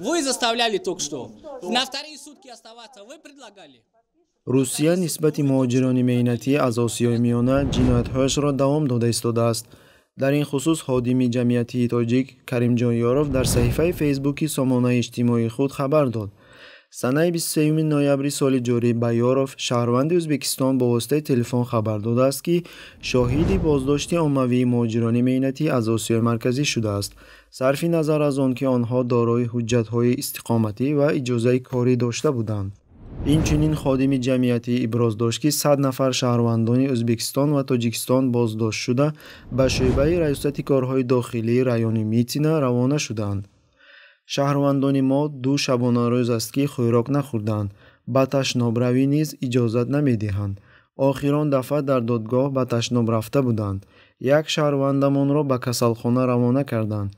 Вы заставляли только что. На вторые сутки оставаться вы предлагали. русия нисбати муҳоҷирони меҳнатӣ аз осиёи миёна ҷиноятҳояшро давом дода истодааст дар ин хусус ҳодими ҷамъиятии тоҷик каримҷон ёров дар саҳифаи фейсбуки сомонаи иҷтимоии худ хабар дод санаи 23 ноябри соли ҷорӣ баёров шаҳрванди ӯзбекистон бо воситаи телефон хабар додааст ки шоҳиди боздошти оммавии муҳоҷирони меҳнатӣ аз осиёи марказӣ шудааст сарфи назар аз он ки онҳо дорои ҳуҷҷатҳои истиқоматӣ ва иҷозаи корӣ дошта буданд инчунин ходими ҷамъиятӣ иброз дошт ки сад нафар шаҳрвандони ӯзбекистон ва тоҷикистон боздошт шуда ба шӯъбаи раёсати корҳои дохилии раёни митина равона шудаанд шаҳрвандони мо ду шабонарӯз аст ки хӯрок нахӯрдаанд ба ташнобравӣ низ иҷозат намедиҳанд охирон дафъа дар додгоҳ ба ташноб рафта буданд як шаҳрвандамонро ба касалхона равона карданд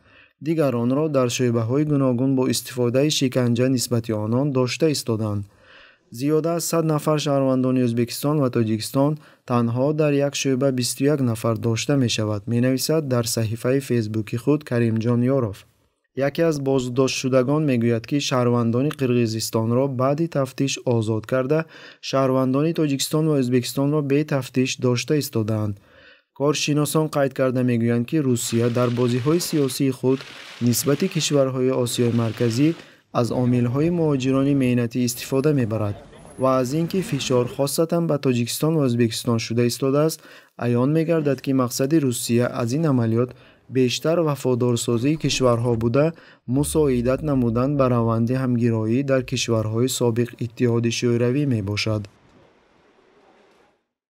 дигаронро дар шӯъбаҳои гуногун бо истифодаи шиканҷа нисбати онон дошта истоданд зиёда аз сад нафар шаҳрвандони ӯзбекистон ва тоҷикистон танҳо дар як шӯъба бисту як нафар дошта мешавад менависад дар саҳифаи фейсбуки худ каримҷон ёров яке аз боздоштшудагон мегӯяд ки шаҳрвандони қирғизистонро баъди тафтиш озод карда шаҳрвандони тоҷикистон ва ӯзбекистонро бетафтиш дошта истодаанд коршиносон қайд карда мегӯянд ки русия дар бозиҳои сиёсии худ нисбати кишварҳои осиёи марказӣ аз омилҳои муҳоҷирони меҳнатӣ истифода мебарад ва аз ин ки фишор хосатан ба тоҷикистон ва ӯзбекистон шуда истодааст аён мегардад ки мақсади русия аз ин амалиёт бештар вафодорсозии кишварҳо буда мусоидат намудан ба раванди ҳамгироӣ дар кишварҳои собиқ иттиҳоди шӯравӣ мебошад